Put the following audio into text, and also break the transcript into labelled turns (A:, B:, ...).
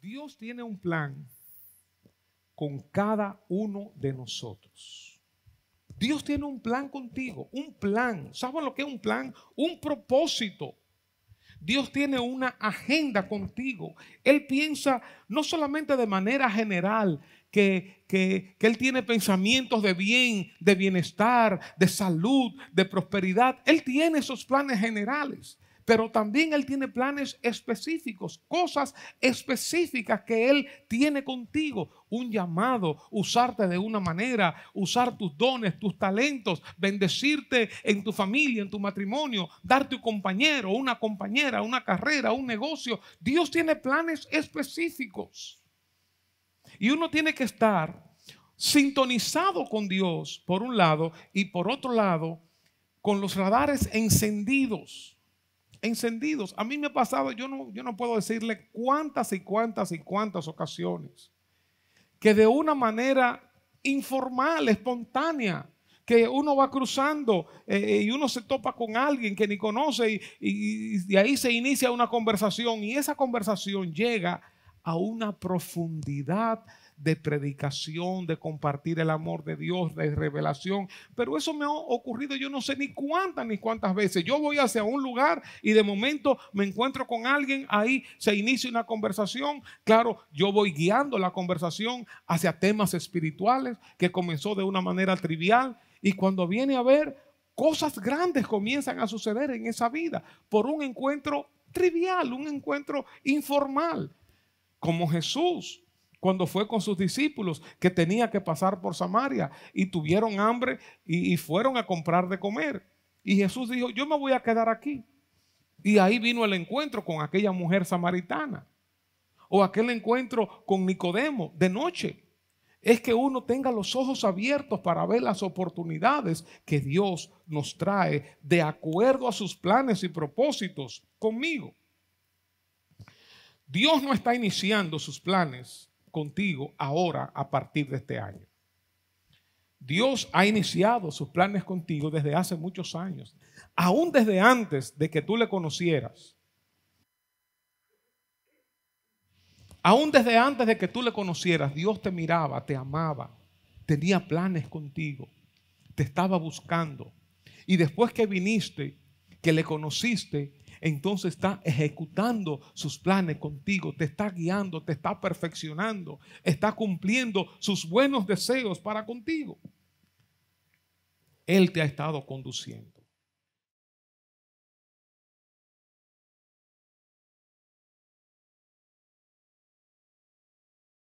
A: Dios tiene un plan con cada uno de nosotros. Dios tiene un plan contigo, un plan. ¿Saben lo que es un plan? Un propósito. Dios tiene una agenda contigo. Él piensa no solamente de manera general, que, que, que, Él tiene pensamientos de bien, de bienestar, de salud, de prosperidad. Él tiene esos planes generales pero también Él tiene planes específicos, cosas específicas que Él tiene contigo. Un llamado, usarte de una manera, usar tus dones, tus talentos, bendecirte en tu familia, en tu matrimonio, darte un compañero, una compañera, una carrera, un negocio. Dios tiene planes específicos. Y uno tiene que estar sintonizado con Dios, por un lado, y por otro lado, con los radares encendidos encendidos. A mí me ha pasado, yo no, yo no puedo decirle cuántas y cuántas y cuántas ocasiones que de una manera informal, espontánea, que uno va cruzando eh, y uno se topa con alguien que ni conoce y, y de ahí se inicia una conversación y esa conversación llega a una profundidad de predicación, de compartir el amor de Dios, de revelación. Pero eso me ha ocurrido yo no sé ni cuántas ni cuántas veces. Yo voy hacia un lugar y de momento me encuentro con alguien, ahí se inicia una conversación. Claro, yo voy guiando la conversación hacia temas espirituales que comenzó de una manera trivial y cuando viene a ver, cosas grandes comienzan a suceder en esa vida por un encuentro trivial, un encuentro informal como Jesús cuando fue con sus discípulos, que tenía que pasar por Samaria y tuvieron hambre y, fueron a comprar de comer. Y Jesús dijo, yo me voy a quedar aquí. Y ahí vino el encuentro con aquella mujer samaritana o aquel encuentro con Nicodemo de noche. Es que uno tenga los ojos abiertos para ver las oportunidades que Dios nos trae de acuerdo a sus planes y propósitos conmigo. Dios no está iniciando sus planes contigo ahora a partir de este año. Dios ha iniciado sus planes contigo desde hace muchos años, aún desde antes de que tú le conocieras. Aún desde antes de que tú le conocieras, Dios te miraba, te amaba, tenía planes contigo, te estaba buscando. Y después que viniste, que le conociste, entonces está ejecutando sus planes contigo, te está guiando, te está perfeccionando, está cumpliendo sus buenos deseos para contigo. Él te ha estado conduciendo.